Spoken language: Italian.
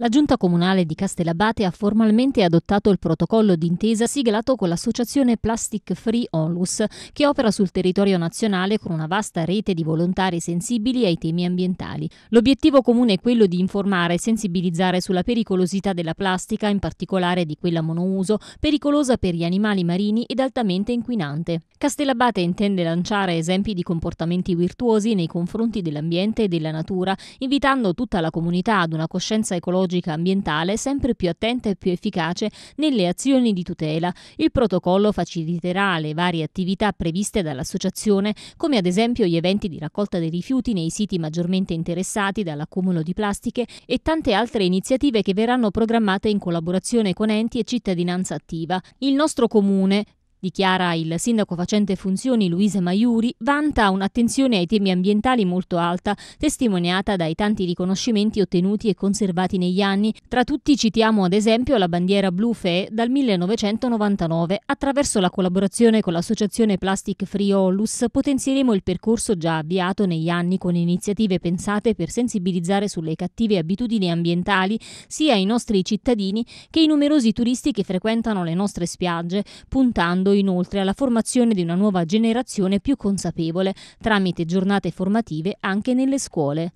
La Giunta Comunale di Castellabate ha formalmente adottato il protocollo d'intesa siglato con l'associazione Plastic Free Onlus, che opera sul territorio nazionale con una vasta rete di volontari sensibili ai temi ambientali. L'obiettivo comune è quello di informare e sensibilizzare sulla pericolosità della plastica, in particolare di quella monouso, pericolosa per gli animali marini ed altamente inquinante. Castellabate intende lanciare esempi di comportamenti virtuosi nei confronti dell'ambiente e della natura, invitando tutta la comunità ad una coscienza ecologica ecologica ambientale sempre più attenta e più efficace nelle azioni di tutela. Il protocollo faciliterà le varie attività previste dall'associazione, come ad esempio gli eventi di raccolta dei rifiuti nei siti maggiormente interessati dall'accumulo di plastiche e tante altre iniziative che verranno programmate in collaborazione con enti e cittadinanza attiva. Il nostro comune Dichiara il sindaco facente funzioni Luise Maiuri, vanta un'attenzione ai temi ambientali molto alta, testimoniata dai tanti riconoscimenti ottenuti e conservati negli anni. Tra tutti citiamo ad esempio la bandiera blu FE dal 1999. Attraverso la collaborazione con l'associazione Plastic Free Onlus potenzieremo il percorso già avviato negli anni con iniziative pensate per sensibilizzare sulle cattive abitudini ambientali sia i nostri cittadini che i numerosi turisti che frequentano le nostre spiagge, puntando lavorando inoltre alla formazione di una nuova generazione più consapevole tramite giornate formative anche nelle scuole.